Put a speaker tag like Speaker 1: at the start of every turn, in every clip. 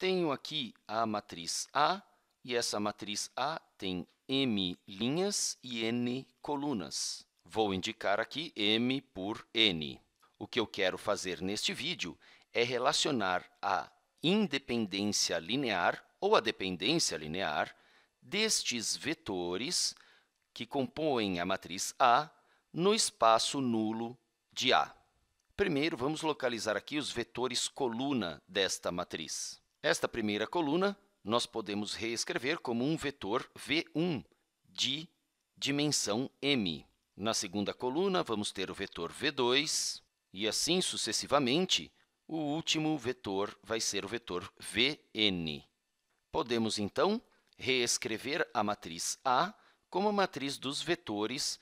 Speaker 1: Tenho aqui a matriz A, e essa matriz A tem m linhas e n colunas. Vou indicar aqui m por n. O que eu quero fazer neste vídeo é relacionar a independência linear ou a dependência linear destes vetores que compõem a matriz A no espaço nulo de A. Primeiro, vamos localizar aqui os vetores coluna desta matriz. Esta primeira coluna nós podemos reescrever como um vetor V1 de dimensão m. Na segunda coluna, vamos ter o vetor V2 e assim sucessivamente, o último vetor vai ser o vetor Vn. Podemos, então, reescrever a matriz A como a matriz dos vetores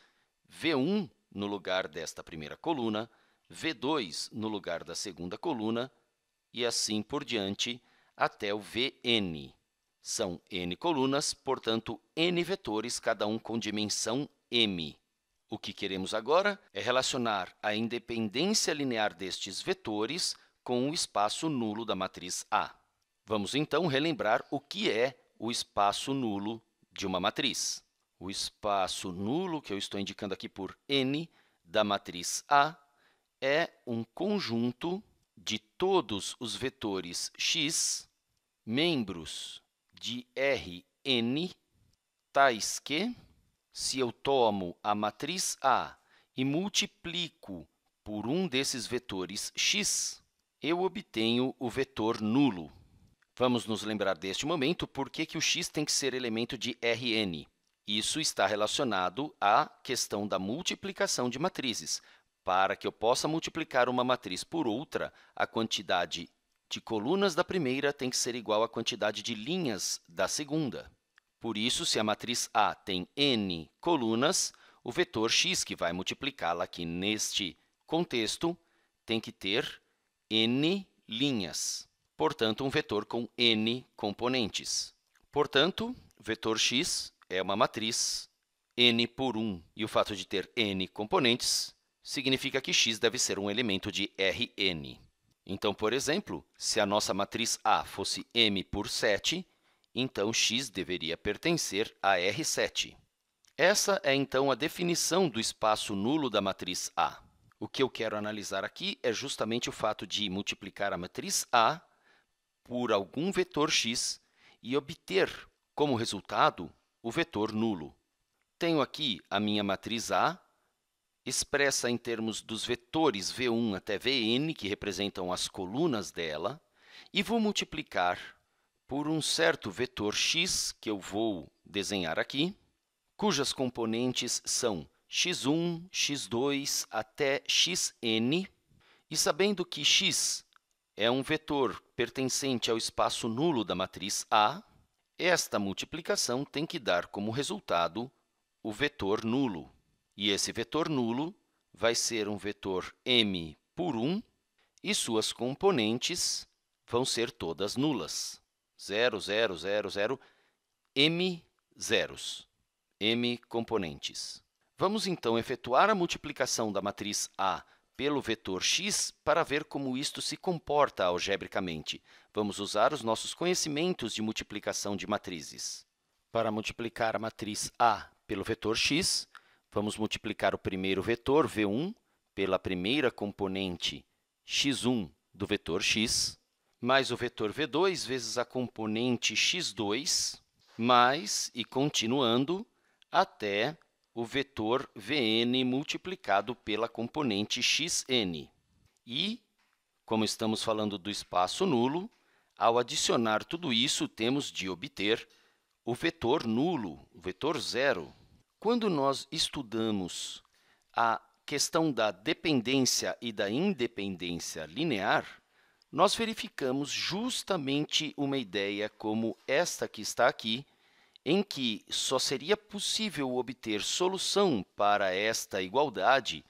Speaker 1: V1 no lugar desta primeira coluna, V2 no lugar da segunda coluna e assim por diante, até o Vn. São n colunas, portanto, n vetores, cada um com dimensão m. O que queremos agora é relacionar a independência linear destes vetores com o espaço nulo da matriz A. Vamos, então, relembrar o que é o espaço nulo de uma matriz. O espaço nulo, que eu estou indicando aqui por n, da matriz A, é um conjunto de todos os vetores x membros de Rn tais que, se eu tomo a matriz A e multiplico por um desses vetores x, eu obtenho o vetor nulo. Vamos nos lembrar deste momento por que, que o x tem que ser elemento de Rn. Isso está relacionado à questão da multiplicação de matrizes. Para que eu possa multiplicar uma matriz por outra, a quantidade de colunas da primeira tem que ser igual à quantidade de linhas da segunda. Por isso, se a matriz A tem n colunas, o vetor x, que vai multiplicá-la aqui neste contexto, tem que ter n linhas. Portanto, um vetor com n componentes. Portanto, vetor x é uma matriz n por 1. E o fato de ter n componentes significa que x deve ser um elemento de Rn. Então, por exemplo, se a nossa matriz A fosse M por 7, então x deveria pertencer a R7. Essa é, então, a definição do espaço nulo da matriz A. O que eu quero analisar aqui é justamente o fato de multiplicar a matriz A por algum vetor x e obter, como resultado, o vetor nulo. Tenho aqui a minha matriz A, expressa em termos dos vetores V1 até Vn, que representam as colunas dela, e vou multiplicar por um certo vetor x, que eu vou desenhar aqui, cujas componentes são x1, x2 até xn, e sabendo que x é um vetor pertencente ao espaço nulo da matriz A, esta multiplicação tem que dar como resultado o vetor nulo. E esse vetor nulo vai ser um vetor m por 1 e suas componentes vão ser todas nulas. 0, 0, 0, 0, m zeros, m componentes. Vamos, então, efetuar a multiplicação da matriz A pelo vetor x para ver como isto se comporta algebricamente. Vamos usar os nossos conhecimentos de multiplicação de matrizes. Para multiplicar a matriz A pelo vetor x, Vamos multiplicar o primeiro vetor, v1, pela primeira componente x1 do vetor x, mais o vetor v2 vezes a componente x2, mais, e continuando, até o vetor vn multiplicado pela componente xn. E, como estamos falando do espaço nulo, ao adicionar tudo isso, temos de obter o vetor nulo, o vetor zero, quando nós estudamos a questão da dependência e da independência linear, nós verificamos justamente uma ideia como esta que está aqui, em que só seria possível obter solução para esta igualdade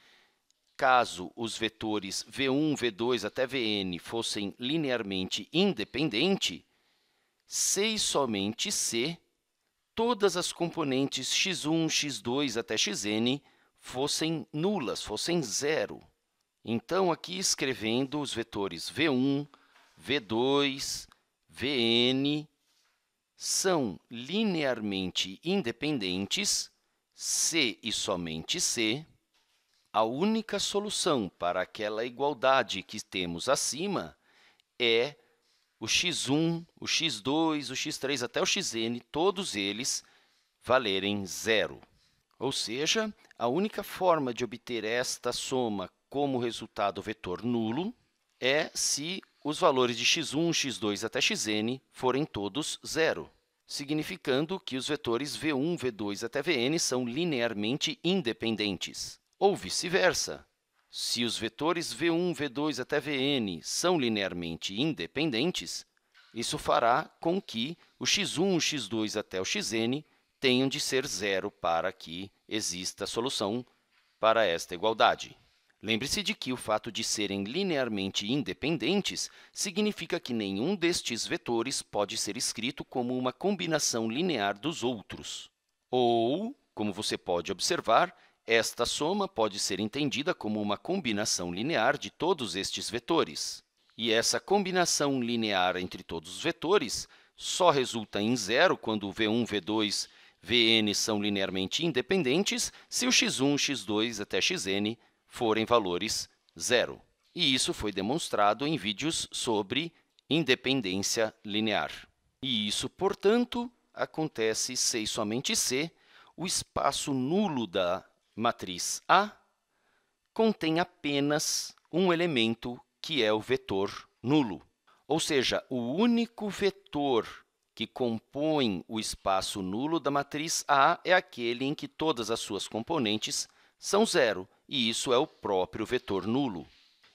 Speaker 1: caso os vetores v1, v2 até vn fossem linearmente independentes, se e somente se todas as componentes x1, x2 até xn fossem nulas, fossem zero. Então, aqui escrevendo os vetores v1, v2, vn, são linearmente independentes, se e somente se, a única solução para aquela igualdade que temos acima é o x1, o x2, o x3 até o xn, todos eles valerem zero. Ou seja, a única forma de obter esta soma como resultado vetor nulo é se os valores de x1, x2 até xn forem todos zero, significando que os vetores v1, v2 até vn são linearmente independentes, ou vice-versa, se os vetores v1, v2 até vn são linearmente independentes, isso fará com que o x1, x2 até o xn tenham de ser zero para que exista a solução para esta igualdade. Lembre-se de que o fato de serem linearmente independentes significa que nenhum destes vetores pode ser escrito como uma combinação linear dos outros. Ou, como você pode observar, esta soma pode ser entendida como uma combinação linear de todos estes vetores. E essa combinação linear entre todos os vetores só resulta em zero quando v1, v2, vn são linearmente independentes se o x1, x2 até xn forem valores zero. E isso foi demonstrado em vídeos sobre independência linear. E isso, portanto, acontece se e somente se o espaço nulo da matriz A contém apenas um elemento que é o vetor nulo. Ou seja, o único vetor que compõe o espaço nulo da matriz A é aquele em que todas as suas componentes são zero, e isso é o próprio vetor nulo.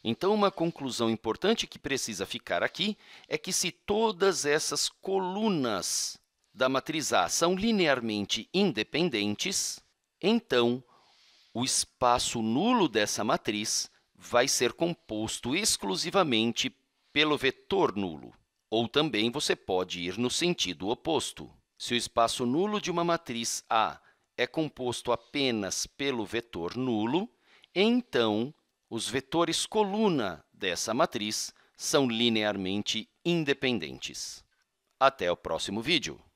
Speaker 1: Então, uma conclusão importante que precisa ficar aqui é que se todas essas colunas da matriz A são linearmente independentes, então o espaço nulo dessa matriz vai ser composto exclusivamente pelo vetor nulo. Ou também você pode ir no sentido oposto. Se o espaço nulo de uma matriz A é composto apenas pelo vetor nulo, então os vetores coluna dessa matriz são linearmente independentes. Até o próximo vídeo!